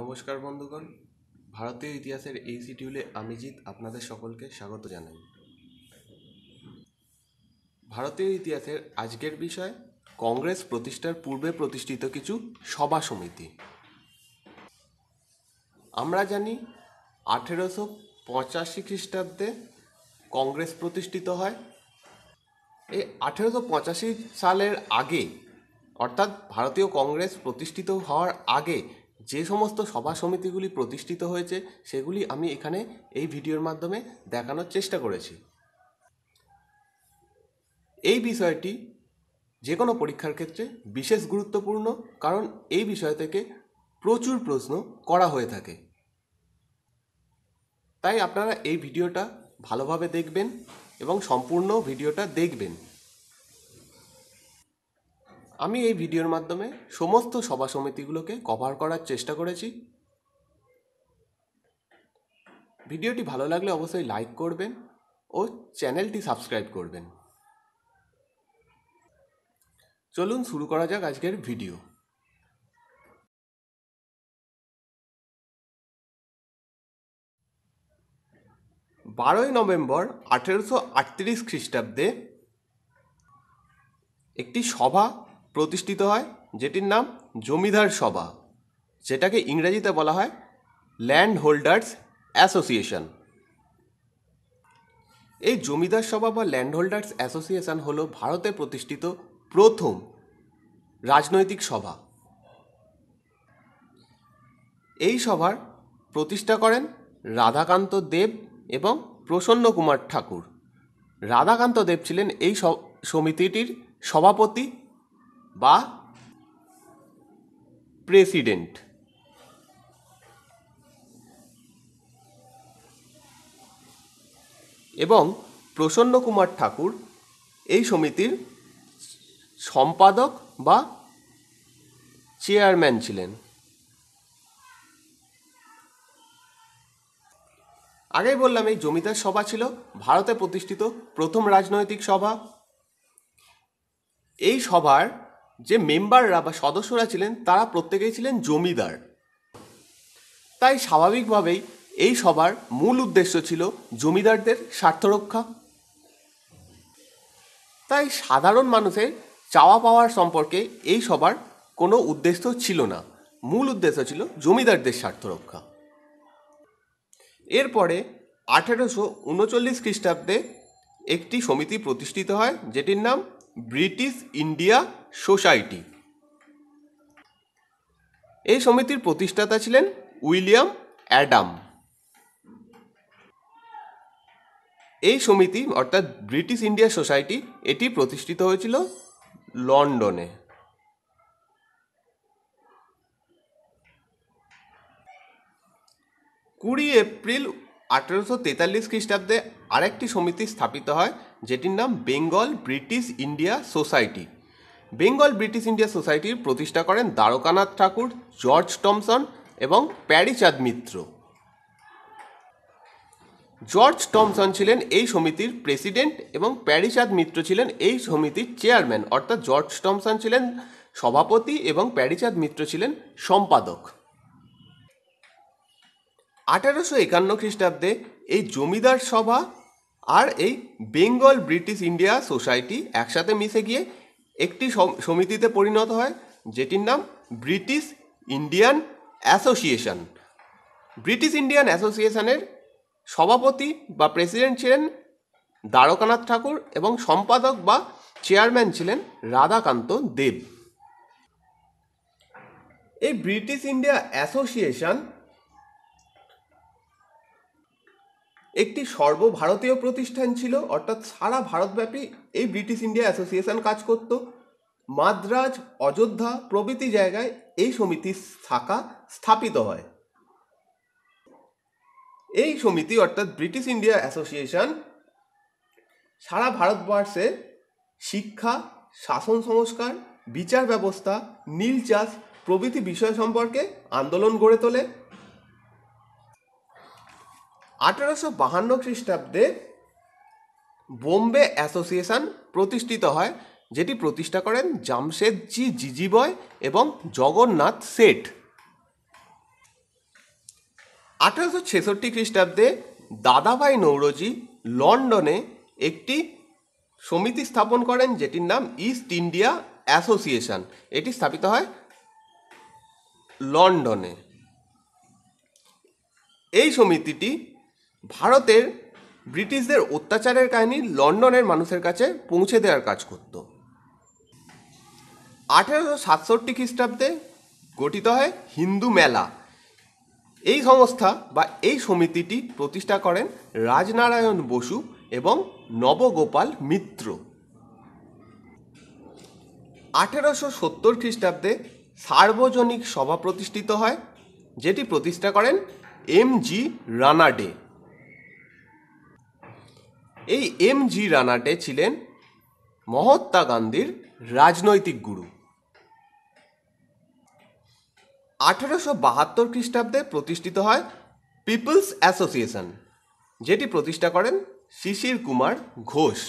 নমস্কার বন্ধুগণ ভারতীয় ইতিহাসের এই শিডিউলে আমি জিৎ আপনাদের সকলকে স্বাগত জানাই ভারতীয় ইতিহাসের আজকের বিষয় কংগ্রেস প্রতিষ্ঠার পূর্বে প্রতিষ্ঠিত কিছু সভা সমিতি আমরা জানি আঠেরোশো পঁচাশি খ্রিস্টাব্দে কংগ্রেস প্রতিষ্ঠিত হয় এই আঠেরোশো পঁচাশি সালের আগে অর্থাৎ ভারতীয় কংগ্রেস প্রতিষ্ঠিত হওয়ার আগে যে সমস্ত সভা সমিতিগুলি প্রতিষ্ঠিত হয়েছে সেগুলি আমি এখানে এই ভিডিওর মাধ্যমে দেখানোর চেষ্টা করেছি এই বিষয়টি যে কোনো পরীক্ষার ক্ষেত্রে বিশেষ গুরুত্বপূর্ণ কারণ এই বিষয় থেকে প্রচুর প্রশ্ন করা হয়ে থাকে তাই আপনারা এই ভিডিওটা ভালোভাবে দেখবেন এবং সম্পূর্ণ ভিডিওটা দেখবেন আমি এই ভিডিওর মাধ্যমে সমস্ত সভা সমিতিগুলোকে কভার করার চেষ্টা করেছি ভিডিওটি ভালো লাগলে অবশ্যই লাইক করবেন ও চ্যানেলটি সাবস্ক্রাইব করবেন চলুন শুরু করা যাক আজকের ভিডিও বারোই নভেম্বর আঠেরোশো আটত্রিশ খ্রিস্টাব্দে একটি সভা প্রতিষ্ঠিত হয় যেটির নাম জমিদার সভা যেটাকে ইংরেজিতে বলা হয় ল্যান্ড হোল্ডার্স অ্যাসোসিয়েশন এই জমিদার সভা বা ল্যান্ড হোল্ডার্স অ্যাসোসিয়েশন হলো ভারতে প্রতিষ্ঠিত প্রথম রাজনৈতিক সভা এই সভার প্রতিষ্ঠা করেন রাধাকান্ত দেব এবং প্রসন্ন কুমার ঠাকুর রাধাকান্ত দেব ছিলেন এই সমিতিটির সভাপতি বা প্রেসিডেন্ট এবং প্রসন্ন কুমার ঠাকুর এই সমিতির সম্পাদক বা চেয়ারম্যান ছিলেন আগেই বললাম এই জমিদার সভা ছিল ভারতে প্রতিষ্ঠিত প্রথম রাজনৈতিক সভা এই সভার যে মেম্বাররা বা সদস্যরা ছিলেন তারা প্রত্যেকেই ছিলেন জমিদার তাই স্বাভাবিকভাবেই এই সবার মূল উদ্দেশ্য ছিল জমিদারদের স্বার্থ রক্ষা তাই সাধারণ মানুষের চাওয়া পাওয়ার সম্পর্কে এই সবার কোনো উদ্দেশ্য ছিল না মূল উদ্দেশ্য ছিল জমিদারদের স্বার্থ রক্ষা এরপরে আঠেরোশো উনচল্লিশ খ্রিস্টাব্দে একটি সমিতি প্রতিষ্ঠিত হয় যেটির নাম ব্রিটিশ ইন্ডিয়া সোসাইটি এই সমিতির প্রতিষ্ঠাতা ছিলেন উইলিয়াম অ্যাডাম এই সমিতি অর্থাৎ ব্রিটিশ ইন্ডিয়া সোসাইটি এটি প্রতিষ্ঠিত হয়েছিল লন্ডনে কুড়ি এপ্রিল আঠেরোশো তেতাল্লিশ খ্রিস্টাব্দে আরেকটি সমিতি স্থাপিত হয় যেটির নাম Bengal British India society Bengal British India সোসাইটির প্রতিষ্ঠা করেন দ্বারকানাথ ঠাকুর জর্জ টমসন এবং প্যারিচাঁদ মিত্র জর্জ টমসন ছিলেন এই সমিতির প্রেসিডেন্ট এবং প্যারিচাঁদ মিত্র ছিলেন এই সমিতির চেয়ারম্যান অর্থাৎ জর্জ টমসন ছিলেন সভাপতি এবং প্যারিচাঁদ মিত্র ছিলেন সম্পাদক আঠারোশো একান্ন খ্রিস্টাব্দে এই জমিদার সভা আর এই বেঙ্গল ব্রিটিশ ইন্ডিয়া সোসাইটি একসাথে মিশে গিয়ে একটি সমিতিতে পরিণত হয় যেটির নাম British Indian association British Indian অ্যাসোসিয়েশনের সভাপতি বা প্রেসিডেন্ট ছিলেন দ্বারকানাথ ঠাকুর এবং সম্পাদক বা চেয়ারম্যান ছিলেন রাধাকান্ত দেব এই ব্রিটিশ ইন্ডিয়া অ্যাসোসিয়েশন একটি সর্বভারতীয় প্রতিষ্ঠান ছিল অর্থাৎ সারা ভারতব্যাপী এই ব্রিটিশ ইন্ডিয়া অ্যাসোসিয়েশন কাজ করত মাদ্রাজ অযোধ্যা প্রভৃতি জায়গায় এই সমিতির শাখা স্থাপিত হয় এই সমিতি অর্থাৎ ব্রিটিশ ইন্ডিয়া অ্যাসোসিয়েশন সারা ভারতবর্ষে শিক্ষা শাসন সংস্কার বিচার ব্যবস্থা নীল চাষ প্রভৃতি বিষয় সম্পর্কে আন্দোলন গড়ে তোলে আঠারোশো বাহান্ন খ্রিস্টাব্দে বোম্বে অ্যাসোসিয়েশন প্রতিষ্ঠিত হয় যেটি প্রতিষ্ঠা করেন জামশেদজি জিজিবয় এবং জগন্নাথ শেঠ আঠারোশো ছেষট্টি খ্রিস্টাব্দে দাদাভাই নৌরজি লন্ডনে একটি সমিতি স্থাপন করেন যেটির নাম ইস্ট ইন্ডিয়া অ্যাসোসিয়েশন এটি স্থাপিত হয় লন্ডনে এই সমিতিটি ভারতের ব্রিটিশদের অত্যাচারের কাহিনী লন্ডনের মানুষের কাছে পৌঁছে দেওয়ার কাজ করত আঠেরোশো সাতষট্টি খ্রিস্টাব্দে গঠিত হয় হিন্দু মেলা এই সংস্থা বা এই সমিতিটি প্রতিষ্ঠা করেন রাজনারায়ণ বসু এবং নবগোপাল মিত্র আঠেরোশো সত্তর খ্রিস্টাব্দে সার্বজনিক সভা প্রতিষ্ঠিত হয় যেটি প্রতিষ্ঠা করেন এম জি রানাডে এই এম জি রানাটে ছিলেন মহাত্মা গান্ধীর রাজনৈতিক গুরু আঠেরোশো বাহাত্তর খ্রিস্টাব্দে প্রতিষ্ঠিত হয় পিপলস অ্যাসোসিয়েশন যেটি প্রতিষ্ঠা করেন শিশির কুমার ঘোষ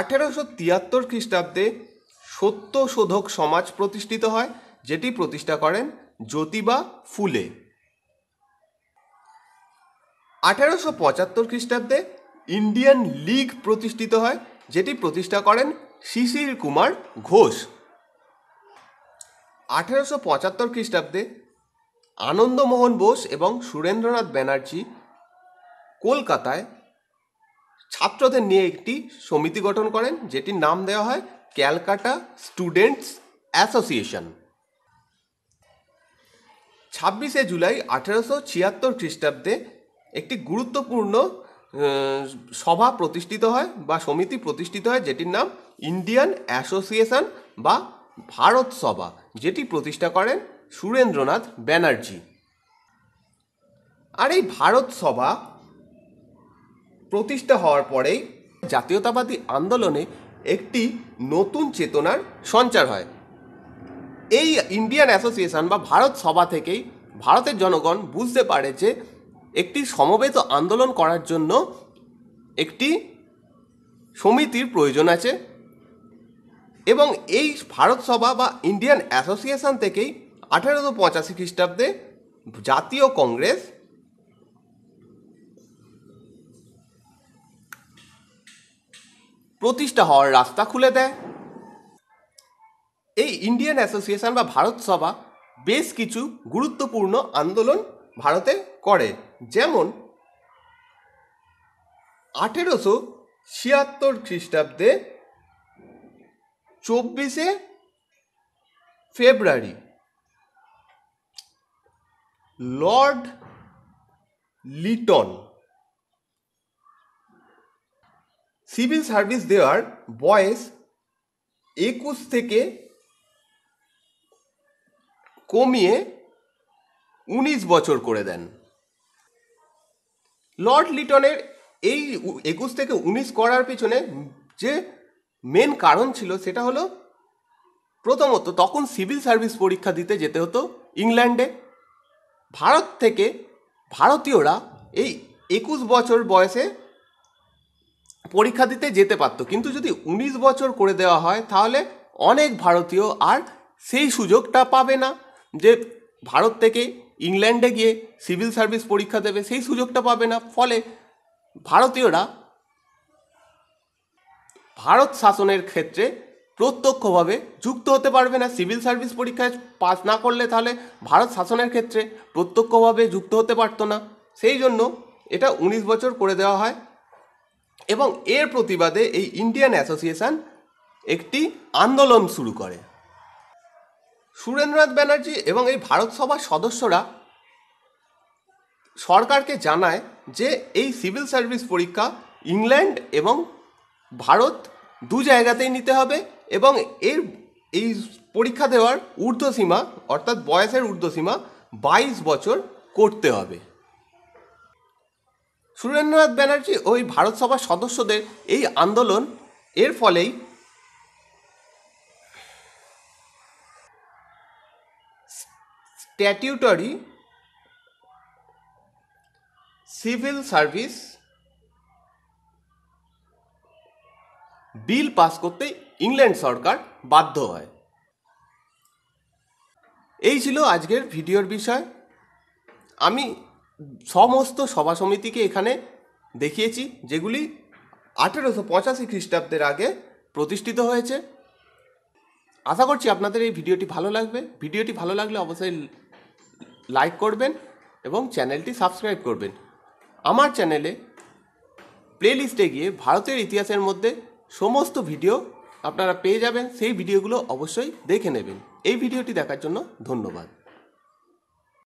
আঠেরোশো তিয়াত্তর খ্রিস্টাব্দে সত্যশোধক সমাজ প্রতিষ্ঠিত হয় যেটি প্রতিষ্ঠা করেন জ্যোতিবা ফুলে আঠারোশো পঁচাত্তর খ্রিস্টাব্দে ইন্ডিয়ান লিগ প্রতিষ্ঠিত হয় যেটি প্রতিষ্ঠা করেন শিশির কুমার ঘোষ আঠেরোশো পঁচাত্তর খ্রিস্টাব্দে আনন্দমোহন বোস এবং সুরেন্দ্রনাথ ব্যানার্জি কলকাতায় ছাত্রদের নিয়ে একটি সমিতি গঠন করেন যেটির নাম দেওয়া হয় ক্যালকাটা স্টুডেন্টস অ্যাসোসিয়েশন ছাব্বিশে জুলাই আঠেরোশো ছিয়াত্তর খ্রিস্টাব্দে একটি গুরুত্বপূর্ণ সভা প্রতিষ্ঠিত হয় বা সমিতি প্রতিষ্ঠিত হয় যেটির নাম ইন্ডিয়ান অ্যাসোসিয়েশন বা ভারত সভা যেটি প্রতিষ্ঠা করেন সুরেন্দ্রনাথ ব্যানার্জি আর এই ভারত সভা প্রতিষ্ঠা হওয়ার পরেই জাতীয়তাবাদী আন্দোলনে একটি নতুন চেতনার সঞ্চার হয় এই ইন্ডিয়ান অ্যাসোসিয়েশন বা ভারত সভা থেকেই ভারতের জনগণ বুঝতে পারে যে একটি সমবেত আন্দোলন করার জন্য একটি সমিতির প্রয়োজন আছে এবং এই ভারত সভা বা ইন্ডিয়ান অ্যাসোসিয়েশন থেকেই আঠারোশো পঁচাশি খ্রিস্টাব্দে জাতীয় কংগ্রেস প্রতিষ্ঠা হওয়ার রাস্তা খুলে দেয় এই ইন্ডিয়ান অ্যাসোসিয়েশন বা ভারত সভা বেশ কিছু গুরুত্বপূর্ণ আন্দোলন ভারতে করে যেমন আঠেরোশো ছিয়াত্তর খ্রিস্টাব্দে চব্বিশে ফেব্রুয়ারি লর্ড লিটন সিভিল সার্ভিস দেওয়ার বয়স একুশ থেকে কমিয়ে উনিশ বছর করে দেন লর্ড লিটনের এই একুশ থেকে উনিশ করার পিছনে যে মেন কারণ ছিল সেটা হলো প্রথমত তখন সিভিল সার্ভিস পরীক্ষা দিতে যেতে হতো ইংল্যান্ডে ভারত থেকে ভারতীয়রা এই একুশ বছর বয়সে পরীক্ষা দিতে যেতে পারতো কিন্তু যদি উনিশ বছর করে দেওয়া হয় তাহলে অনেক ভারতীয় আর সেই সুযোগটা পাবে না যে ভারত থেকে ইংল্যান্ডে গিয়ে সিভিল সার্ভিস পরীক্ষা দেবে সেই সুযোগটা পাবে না ফলে ভারতীয়রা ভারত শাসনের ক্ষেত্রে প্রত্যক্ষভাবে যুক্ত হতে পারবে না সিভিল সার্ভিস পরীক্ষায় পাস না করলে তাহলে ভারত শাসনের ক্ষেত্রে প্রত্যক্ষভাবে যুক্ত হতে পারতো না সেই জন্য এটা ১৯ বছর করে দেওয়া হয় এবং এর প্রতিবাদে এই ইন্ডিয়ান অ্যাসোসিয়েশন একটি আন্দোলন শুরু করে সুরেন্দ্রনাথ ব্যানার্জি এবং এই ভারত সভার সদস্যরা সরকারকে জানায় যে এই সিভিল সার্ভিস পরীক্ষা ইংল্যান্ড এবং ভারত দু জায়গাতেই নিতে হবে এবং এর এই পরীক্ষা দেওয়ার ঊর্ধ্বসীমা অর্থাৎ বয়সের ঊর্ধ্বসীমা বাইশ বছর করতে হবে সুরেন্দ্রনাথ ব্যানার্জি ওই ভারত সভার সদস্যদের এই আন্দোলন এর ফলেই statutory civil service bill pass করতে ইংল্যান্ড সরকার বাধ্য হয় এই ছিল আজকের ভিডিওর বিষয় আমি সমস্ত সভা সমিতিকে এখানে দেখিয়েছি যেগুলি আঠেরোশো পঁচাশি খ্রিস্টাব্দের আগে প্রতিষ্ঠিত হয়েছে আশা করছি আপনাদের এই ভিডিওটি ভালো লাগবে ভিডিওটি ভালো লাগলে অবশ্যই লাইক করবেন এবং চ্যানেলটি সাবস্ক্রাইব করবেন আমার চ্যানেলে প্লেলিস্টে গিয়ে ভারতের ইতিহাসের মধ্যে সমস্ত ভিডিও আপনারা পেয়ে যাবেন সেই ভিডিওগুলো অবশ্যই দেখে নেবেন এই ভিডিওটি দেখার জন্য ধন্যবাদ